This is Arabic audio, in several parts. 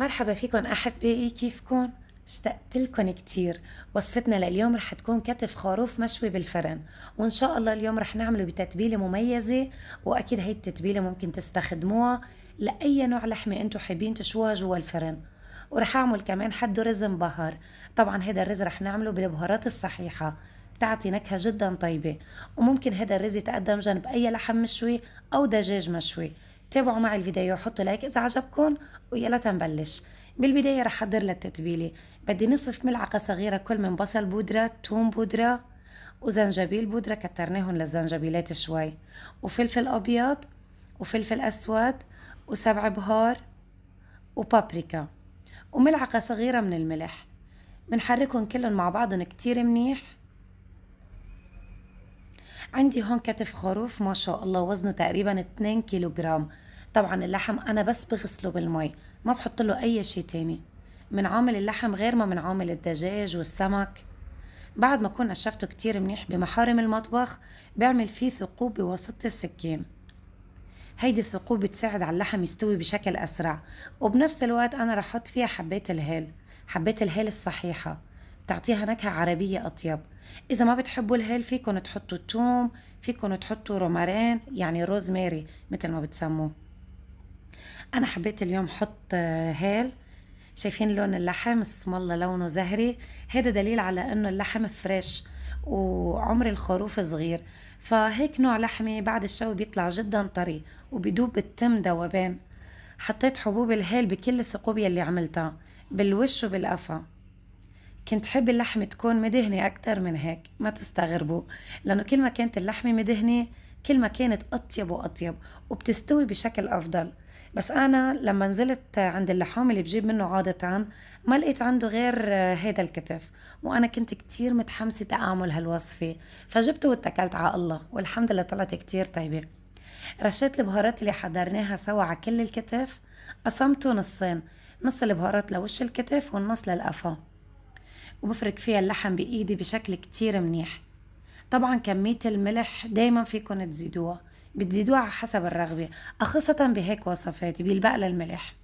مرحبا فيكم احبائي كيفكم اشتقت لكم كتير وصفتنا لليوم رح تكون كتف خروف مشوي بالفرن وان شاء الله اليوم رح نعمله بتتبيله مميزه واكيد هي التتبيله ممكن تستخدموها لاي نوع لحمه انتم حابين تشوها جوا الفرن ورح اعمل كمان حده رز مبهر طبعا هذا الرز رح نعمله بالبهارات الصحيحه بتعطي نكهة جدا طيبة وممكن هذا الرز يتقدم جنب أي لحم مشوي أو دجاج مشوي تابعوا معي الفيديو وحطوا لايك اذا عجبكم ويلا تنبلش بالبداية رح أحضر للتتبيلة بدي نصف ملعقة صغيرة كل من بصل بودرة توم بودرة وزنجبيل بودرة كترناهم للزنجبيلات شوي وفلفل أبيض وفلفل أسود وسبع بهار وبابريكا وملعقة صغيرة من الملح بنحركهم كلهم مع بعضهم كتير منيح عندي هون كتف خروف ما شاء الله وزنه تقريبا 2 كيلو جرام طبعا اللحم انا بس بغسله بالمي ما بحط له اي شيء تاني عامل اللحم غير ما عامل الدجاج والسمك بعد ما اكون نشفته كتير منيح بمحارم المطبخ بعمل فيه ثقوب بواسطة السكين هيدي الثقوب بتساعد على اللحم يستوي بشكل أسرع وبنفس الوقت أنا رح أحط فيها حبيت الهيل حبيت الهيل الصحيحة بتعطيها نكهة عربية أطيب إذا ما بتحبوا الهيل فيكن تحطوا توم فيكن تحطوا رومارين يعني روزماري مثل ما بتسموه انا حبيت اليوم حط آه، هيل شايفين لون اللحم اسم الله لونه زهري هذا دليل على انه اللحم فريش وعمر الخروف صغير فهيك نوع لحمة بعد الشوي بيطلع جدا طري وبدوب بالتم دوبان حطيت حبوب الهيل بكل الثقوب يلي عملتها بالوش وبالقفا كنت حب اللحمة تكون مدهنة أكتر من هيك ما تستغربوا لأنه كل ما كانت اللحمة مدهنة كل ما كانت أطيب وأطيب وبتستوي بشكل أفضل بس انا لما نزلت عند اللحام اللي بجيب منه عاده ما لقيت عنده غير آه، هيدا الكتف وانا كنت كتير متحمسه تعمل هالوصفه فجبته واتكلت على الله والحمد لله طلعت كتير طيبه رشيت البهارات اللي حضرناها سوا على كل الكتف قسمته نصين نص البهارات لوش الكتف والنص للقفا وبفرك فيها اللحم بايدي بشكل كتير منيح طبعا كمية الملح دايما فيكن تزيدوها بتزيدوها على حسب الرغبة أخصة بهيك وصفات بيلبق للملح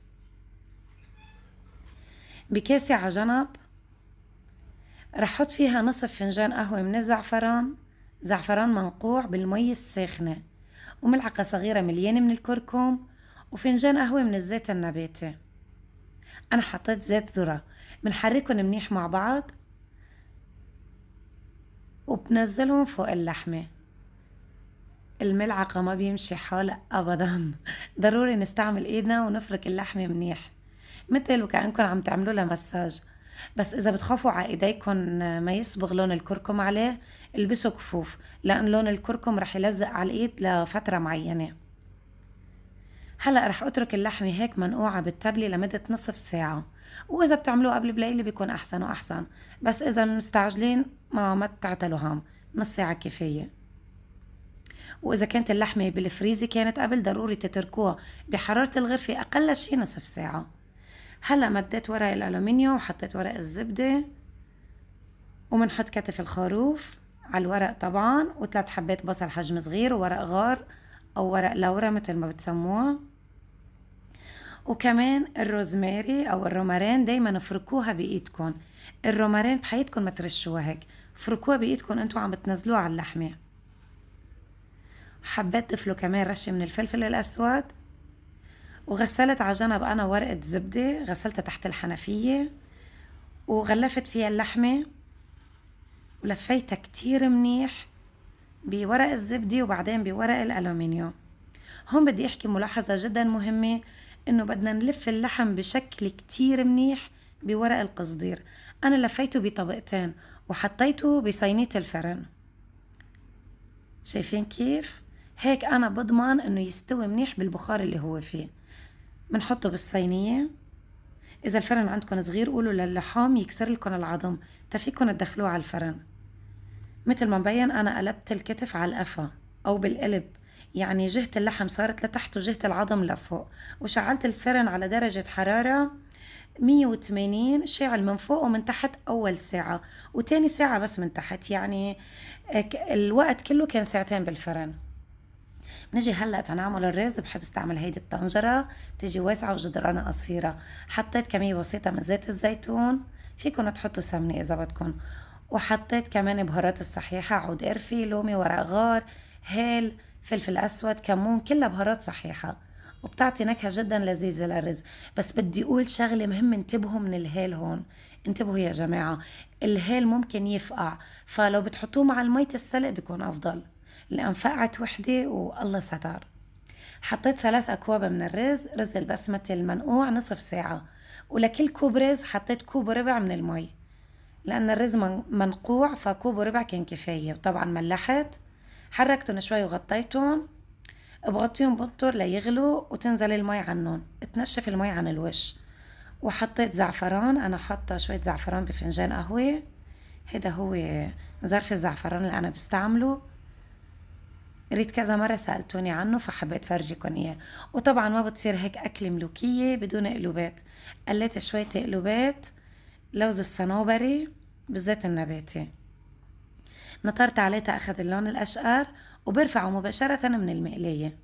بكاسة على جنب رح حط فيها نصف فنجان قهوة من الزعفران زعفران منقوع بالمي الساخنة وملعقة صغيرة مليانة من الكركم وفنجان قهوة من الزيت النباتي أنا حطيت زيت ذرة بنحركهم منيح مع بعض وبنزلهم فوق اللحمه الملعقة ما بيمشي حالها أبدا ضروري نستعمل إيدنا ونفرك اللحمة منيح مثل وكأنكم عم تعملوا لها مساج بس إذا بتخافوا على إيديكم ما يصبغ لون الكركم عليه البسوا كفوف لأن لون الكركم رح يلزق على الإيد لفترة معينة هلا رح اترك اللحمه هيك منقوعه بالتبلي لمده نصف ساعه واذا بتعملوه قبل بليله بيكون احسن واحسن بس اذا مستعجلين ما ما تعتلوا هام نص ساعه كفايه وإذا كانت اللحمة بالفريزي كانت قبل ضروري تتركوها بحرارة الغرفة أقل شي نصف ساعة هلا مديت ورق الألومنيوم وحطيت ورق الزبدة ومنحط كتف الخروف على الورق طبعا وثلاث حبات بصل حجم صغير وورق غار أو ورق لورا مثل ما بتسموها وكمان الروزماري أو الرومارين دايما افركوها بإيدكم الرومارين بحياتكم ما ترشوها هيك فركوها بإيدكم انتوا عم تنزلوها على اللحمه حبيت ضيف كمان رشه من الفلفل الاسود وغسلت على جنب انا ورقه زبده غسلتها تحت الحنفيه وغلفت فيها اللحمه ولفيتها كتير منيح بورق الزبده وبعدين بورق الالومنيوم هون بدي احكي ملاحظه جدا مهمه انه بدنا نلف اللحم بشكل كتير منيح بورق القصدير انا لفيته بطبقتين وحطيته بصينيه الفرن شايفين كيف هيك أنا بضمن إنه يستوي منيح بالبخار اللي هو فيه بنحطه بالصينية إذا الفرن عندكم صغير قولوا للحام يكسر لكم العظم تفيكم تدخلوه على الفرن مثل ما مبين أنا قلبت الكتف على القفا أو بالقلب يعني جهة اللحم صارت لتحت وجهة العظم لفوق وشعلت الفرن على درجة حرارة 180 شاعل من فوق ومن تحت أول ساعة وتاني ساعة بس من تحت يعني الوقت كله كان ساعتين بالفرن بنجي هلا تنعمل الرز بحب استعمل هيدي الطنجرة بتيجي واسعة وجدرانها قصيرة حطيت كمية بسيطة من زيت الزيتون فيكن تحطوا سمنة إذا بدكن وحطيت كمان بهارات الصحيحة عود قرفي لومي ورق غار هيل فلفل أسود كمون كلها بهارات صحيحة وبتعطي نكهة جدا لذيذة للرز بس بدي أقول شغلة مهم انتبهوا من الهيل هون انتبهوا يا جماعة الهيل ممكن يفقع فلو بتحطوه مع المية السلق بيكون أفضل لأن فقعت وحدة والله ستر حطيت ثلاث أكواب من الرز رز البسمة المنقوع نصف ساعة ولكل كوب رز حطيت كوب وربع من المي لأن الرز منقوع فكوب وربع كان كفاية وطبعا ملحت حركتهم شوي وغطيتهم بغطيهم بنطر ليغلوا وتنزل المي عنهم تنشف المي عن الوش وحطيت زعفران أنا حاطة شوية زعفران بفنجان قهوة هيدا هو ظرف الزعفران اللي أنا بستعمله ريت كذا مرة سألتوني عنه فحبيت فرجيكم إياه وطبعا ما بتصير هيك أكلة ملوكية بدون قلوبات قليت شوية قلوبات لوز الصنوبري بالزيت النباتي نطرت عليه تأخذ اللون الأشقر وبرفعه مباشرة من المقلية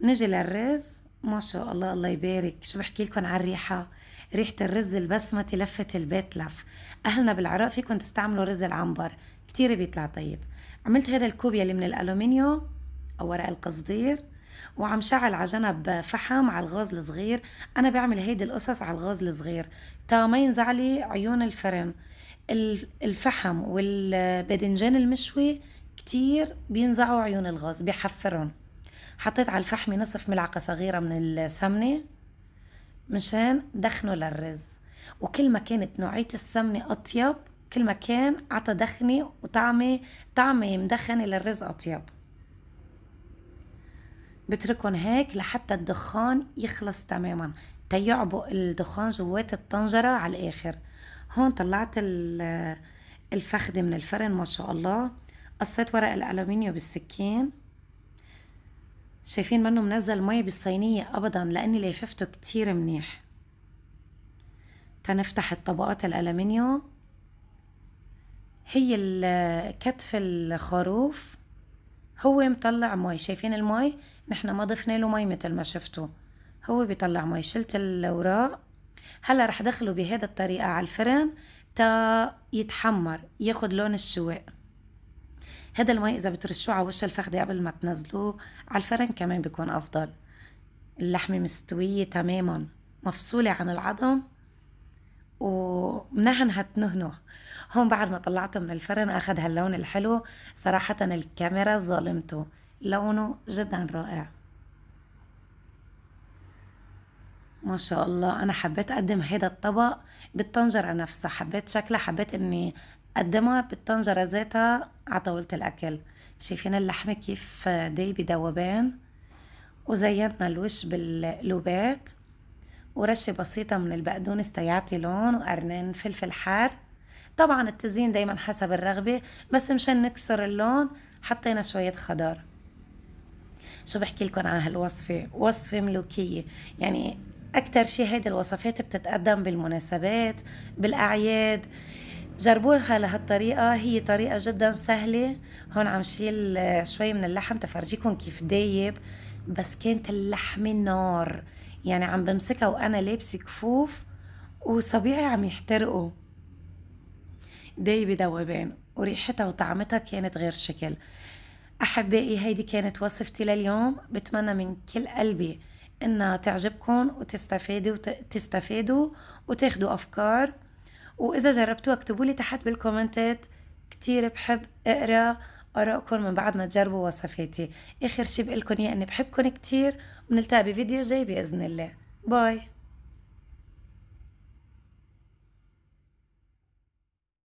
نجي للرز ما شاء الله الله يبارك شو بحكي لكم عن الريحة ريحة الرز البسمتي لفت البيت لف أهلنا بالعراق فيكم تستعملوا رز العنبر كتير بيطلع طيب عملت هذا الكوب يلي من الالومنيوم او ورق القصدير وعم شعل على جنب فحم على الغاز الصغير انا بعمل هيدي القصص على الغاز الصغير تا ما ينزعلي عيون الفرن الفحم والباذنجان المشوي كتير بينزعوا عيون الغاز بيحفرهم حطيت على الفحم نصف ملعقة صغيرة من السمنة مشان دخنه للرز وكل ما كانت نوعية السمنة أطيب كل مكان عطى دخنة وطعمة طعمة مدخنة للرزق أطيب بتركن هيك لحتى الدخان يخلص تماما تيعبق الدخان جوات الطنجرة على الآخر هون طلعت الفخدة من الفرن ما شاء الله قصيت ورق الالومنيوم بالسكين شايفين منه منزل مي بالصينية أبدا لأني لففته كتير منيح تنفتح الطبقات الالومنيوم هي كتف الخروف هو مطلع مي شايفين المي نحن ما ضفنا له مي مثل ما شفتوا هو بيطلع مي شلت الاوراق هلا رح دخله بهذا الطريقه على الفرن تا يتحمر ياخد لون الشواء هذا المي اذا بترشوه على وش الفخده قبل ما تنزلوه على الفرن كمان بيكون افضل اللحمه مستويه تماما مفصوله عن العظم ومنهنها تنهنه هون بعد ما طلعته من الفرن اخذ هاللون الحلو صراحة الكاميرا ظلمته لونه جدا رائع ما شاء الله انا حبيت اقدم هيدا الطبق بالطنجرة نفسها حبيت شكلها حبيت اني اقدمها بالطنجرة ذاتها على طاولة الاكل شايفين اللحمة كيف داي بدوبان وزينتنا الوش بالقلوبات ورشة بسيطة من البقدونس تيعطي لون وقرنين فلفل حار طبعا التزيين دايما حسب الرغبة بس مشان نكسر اللون حطينا شوية خضار شو بحكي لكم عن هالوصفة وصفة ملوكية يعني أكتر شي هيدي الوصفات بتتقدم بالمناسبات بالأعياد جربوها لهالطريقة هي طريقة جدا سهلة هون عم شيل شوي من اللحم تفرجيكم كيف دايب بس كانت اللحمة نار يعني عم بمسكها وأنا لابسة كفوف وصبيعي عم يحترقوا داي ذوبان وريحتها وطعمتها كانت غير شكل أحبائي هيدي كانت وصفتي لليوم بتمنى من كل قلبي إنها تعجبكم وتستفادوا وتستفادوا وتاخدوا أفكار وإذا جربتوها اكتبوا لي تحت بالكومنتات كتير بحب أقرأ أراءكم من بعد ما تجربوا وصفاتي آخر شي بقلكن إياه إني بحبكن كتير ونلتقي بفيديو جاي بإذن الله باي